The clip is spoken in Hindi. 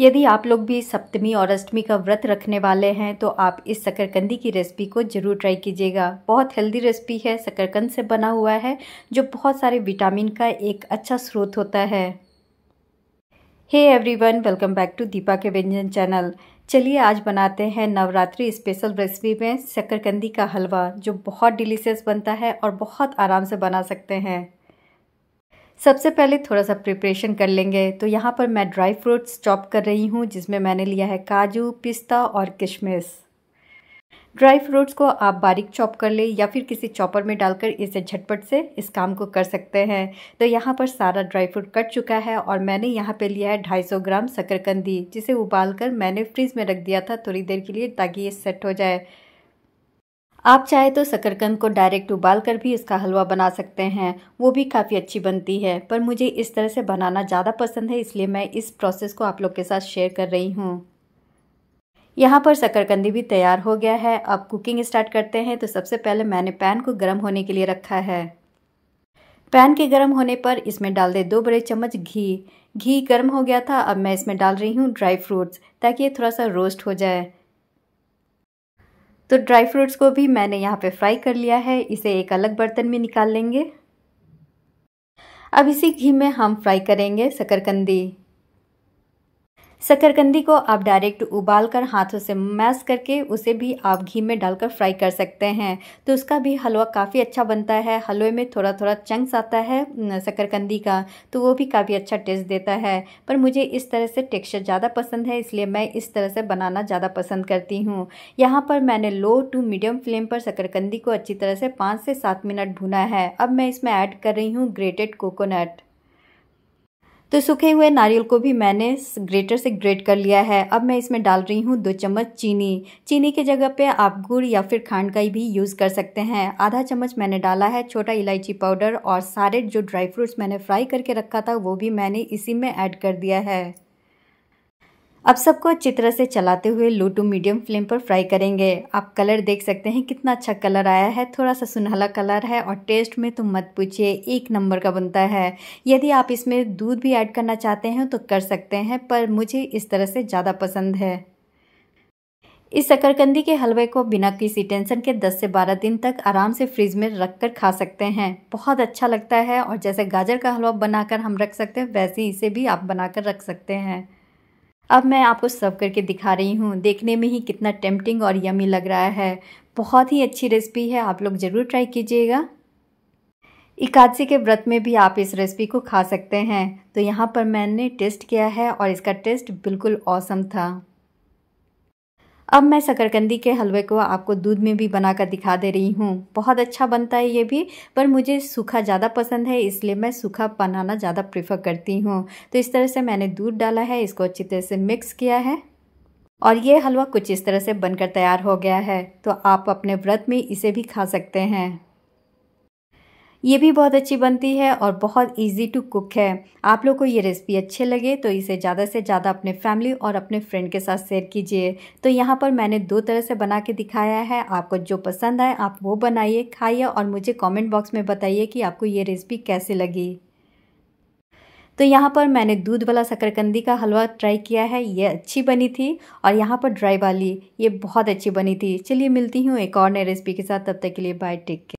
यदि आप लोग भी सप्तमी और अष्टमी का व्रत रखने वाले हैं तो आप इस शकरकंदी की रेसिपी को ज़रूर ट्राई कीजिएगा बहुत हेल्दी रेसिपी है शकरकंद से बना हुआ है जो बहुत सारे विटामिन का एक अच्छा स्रोत होता है hey everyone welcome back to Deepa के व्यंजन चैनल चलिए आज बनाते हैं नवरात्रि स्पेशल रेसिपी में शकरकंदी का हलवा जो बहुत डिलीशियस बनता है और बहुत आराम से बना सकते हैं सबसे पहले थोड़ा सा प्रिपरेशन कर लेंगे तो यहाँ पर मैं ड्राई फ्रूट्स चॉप कर रही हूँ जिसमें मैंने लिया है काजू पिस्ता और किशमिश ड्राई फ्रूट्स को आप बारीक चॉप कर ले या फिर किसी चॉपर में डालकर इसे झटपट से इस काम को कर सकते हैं तो यहाँ पर सारा ड्राई फ्रूट कट चुका है और मैंने यहाँ पे लिया है 250 ग्राम शकरकंदी जिसे उबाल कर मैंने फ्रिज में रख दिया था थोड़ी देर के लिए ताकि ये सेट हो जाए आप चाहे तो शकरकंद को डायरेक्ट उबाल कर भी इसका हलवा बना सकते हैं वो भी काफ़ी अच्छी बनती है पर मुझे इस तरह से बनाना ज़्यादा पसंद है इसलिए मैं इस प्रोसेस को आप लोग के साथ शेयर कर रही हूँ यहाँ पर शकरकंदी भी तैयार हो गया है अब कुकिंग स्टार्ट करते हैं तो सबसे पहले मैंने पैन को गर्म होने के लिए रखा है पैन के गर्म होने पर इसमें डाल दे दो बड़े चम्मच घी घी गर्म हो गया था अब मैं इसमें डाल रही हूँ ड्राई फ्रूट्स ताकि ये थोड़ा सा रोस्ट हो जाए तो ड्राई फ्रूट्स को भी मैंने यहाँ पे फ्राई कर लिया है इसे एक अलग बर्तन में निकाल लेंगे अब इसी घी में हम फ्राई करेंगे शकरकंदी शकरकंदी को आप डायरेक्ट उबाल कर हाथों से मैश करके उसे भी आप घी में डालकर फ्राई कर सकते हैं तो उसका भी हलवा काफ़ी अच्छा बनता है हलवे में थोड़ा थोड़ा चंक्स आता है शकरकंदी का तो वो भी काफ़ी अच्छा टेस्ट देता है पर मुझे इस तरह से टेक्सचर ज़्यादा पसंद है इसलिए मैं इस तरह से बनाना ज़्यादा पसंद करती हूँ यहाँ पर मैंने लो टू मीडियम फ्लेम पर शकरकंदी को अच्छी तरह से पाँच से सात मिनट भुना है अब मैं इसमें ऐड कर रही हूँ ग्रेटेड कोकोनट तो सूखे हुए नारियल को भी मैंने ग्रेटर से ग्रेट कर लिया है अब मैं इसमें डाल रही हूँ दो चम्मच चीनी चीनी के जगह पे आप गुड़ या फिर खांड का भी यूज़ कर सकते हैं आधा चम्मच मैंने डाला है छोटा इलायची पाउडर और सारे जो ड्राई फ्रूट्स मैंने फ्राई करके रखा था वो भी मैंने इसी में ऐड कर दिया है अब सबको अच्छी तरह से चलाते हुए लो टू मीडियम फ्लेम पर फ्राई करेंगे आप कलर देख सकते हैं कितना अच्छा कलर आया है थोड़ा सा सुनहला कलर है और टेस्ट में तो मत पूछिए एक नंबर का बनता है यदि आप इसमें दूध भी ऐड करना चाहते हैं तो कर सकते हैं पर मुझे इस तरह से ज़्यादा पसंद है इस शकरकंदी के हलवे को बिना किसी टेंशन के 10 से 12 दिन तक आराम से फ्रिज में रख कर खा सकते हैं बहुत अच्छा लगता है और जैसे गाजर का हलवा बनाकर हम रख सकते हैं वैसे इसे भी आप बनाकर रख सकते हैं अब मैं आपको सर्व करके दिखा रही हूँ देखने में ही कितना टेम्पटिंग और यमी लग रहा है बहुत ही अच्छी रेसिपी है आप लोग ज़रूर ट्राई कीजिएगा एकादशी के व्रत में भी आप इस रेसिपी को खा सकते हैं तो यहाँ पर मैंने टेस्ट किया है और इसका टेस्ट बिल्कुल औसम था अब मैं शकरकंदी के हलवे को आपको दूध में भी बनाकर दिखा दे रही हूँ बहुत अच्छा बनता है ये भी पर मुझे सूखा ज़्यादा पसंद है इसलिए मैं सूखा बनाना ज़्यादा प्रेफर करती हूँ तो इस तरह से मैंने दूध डाला है इसको अच्छी तरह से मिक्स किया है और ये हलवा कुछ इस तरह से बनकर तैयार हो गया है तो आप अपने व्रत में इसे भी खा सकते हैं ये भी बहुत अच्छी बनती है और बहुत इजी टू कुक है आप लोग को ये रेसिपी अच्छे लगे तो इसे ज़्यादा से ज़्यादा अपने फैमिली और अपने फ्रेंड के साथ शेयर कीजिए तो यहाँ पर मैंने दो तरह से बना के दिखाया है आपको जो पसंद आए आप वो बनाइए खाइए और मुझे कॉमेंट बॉक्स में बताइए कि आपको ये रेसिपी कैसे लगी तो यहाँ पर मैंने दूध वाला शकरकंदी का हलवा ट्राई किया है ये अच्छी बनी थी और यहाँ पर ड्राई वाली ये बहुत अच्छी बनी थी चलिए मिलती हूँ एक और नई रेसिपी के साथ तब तक के लिए बाय टेक केयर